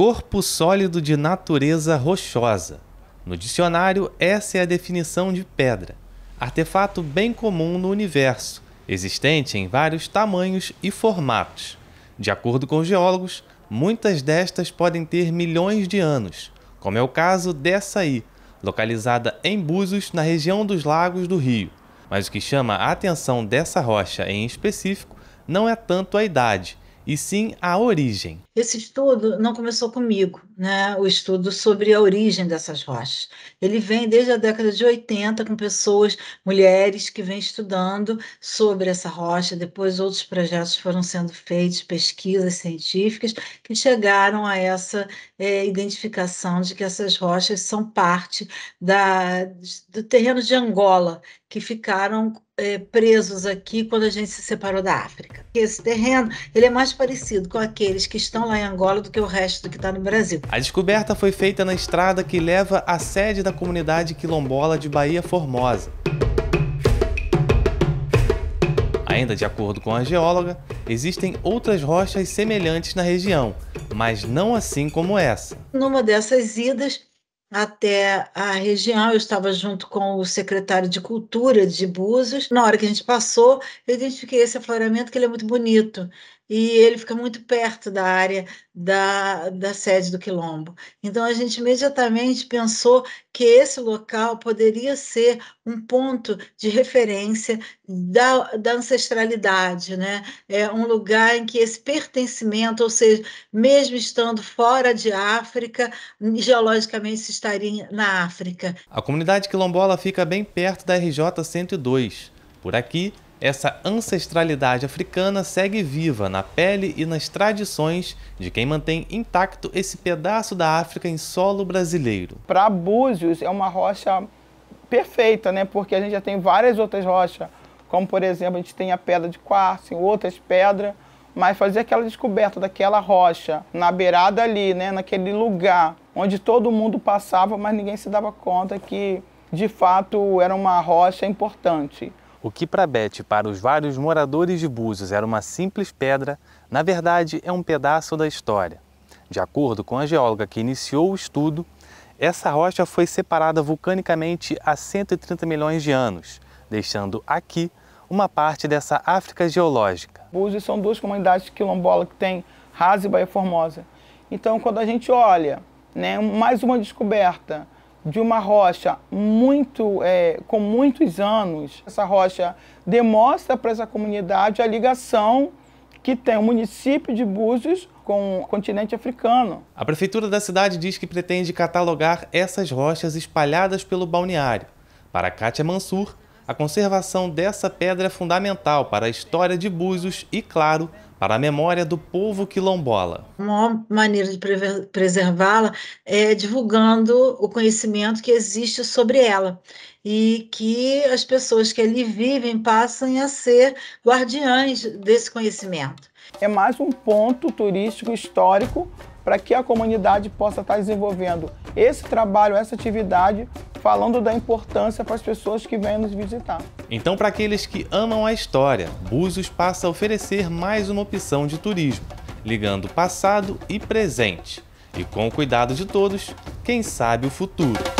Corpo sólido de natureza rochosa. No dicionário, essa é a definição de pedra. Artefato bem comum no universo, existente em vários tamanhos e formatos. De acordo com geólogos, muitas destas podem ter milhões de anos, como é o caso dessa aí, localizada em Búzios, na região dos Lagos do Rio. Mas o que chama a atenção dessa rocha em específico não é tanto a idade, e sim a origem. Esse estudo não começou comigo, né? O estudo sobre a origem dessas rochas. Ele vem desde a década de 80 com pessoas, mulheres que vêm estudando sobre essa rocha. Depois outros projetos foram sendo feitos, pesquisas científicas que chegaram a essa é, identificação de que essas rochas são parte da, do terreno de Angola que ficaram é, presos aqui quando a gente se separou da África. Esse terreno ele é mais parecido com aqueles que estão lá em Angola do que o resto do que está no Brasil. A descoberta foi feita na estrada que leva à sede da comunidade quilombola de Bahia Formosa. Ainda de acordo com a geóloga, existem outras rochas semelhantes na região, mas não assim como essa. Numa dessas idas, até a região, eu estava junto com o secretário de Cultura de Búzios. Na hora que a gente passou, eu identifiquei esse afloramento, que ele é muito bonito e ele fica muito perto da área da, da sede do Quilombo. Então, a gente imediatamente pensou que esse local poderia ser um ponto de referência da, da ancestralidade, né? É um lugar em que esse pertencimento, ou seja, mesmo estando fora de África, geologicamente se estaria na África. A comunidade quilombola fica bem perto da RJ 102. Por aqui, essa ancestralidade africana segue viva na pele e nas tradições de quem mantém intacto esse pedaço da África em solo brasileiro. Para Búzios é uma rocha perfeita, né? Porque a gente já tem várias outras rochas, como por exemplo, a gente tem a pedra de quartzo, outras pedras, mas fazer aquela descoberta daquela rocha na beirada ali, né, naquele lugar onde todo mundo passava, mas ninguém se dava conta que de fato era uma rocha importante. O que para Beth, para os vários moradores de Búzios, era uma simples pedra, na verdade é um pedaço da história. De acordo com a geóloga que iniciou o estudo, essa rocha foi separada vulcanicamente há 130 milhões de anos, deixando aqui uma parte dessa África geológica. Búzios são duas comunidades quilombolas que tem Rasa e Baía Formosa. Então, quando a gente olha, né, mais uma descoberta, de uma rocha muito é, com muitos anos. Essa rocha demonstra para essa comunidade a ligação que tem o município de Búzios com o continente africano. A prefeitura da cidade diz que pretende catalogar essas rochas espalhadas pelo balneário. Para Kátia é Mansur, a conservação dessa pedra é fundamental para a história de Búzios e, claro, para a memória do povo quilombola. A maior maneira de preservá-la é divulgando o conhecimento que existe sobre ela e que as pessoas que ali vivem passem a ser guardiães desse conhecimento. É mais um ponto turístico histórico para que a comunidade possa estar desenvolvendo esse trabalho, essa atividade, falando da importância para as pessoas que vêm nos visitar. Então, para aqueles que amam a história, Búzios passa a oferecer mais uma opção de turismo, ligando passado e presente. E com o cuidado de todos, quem sabe o futuro.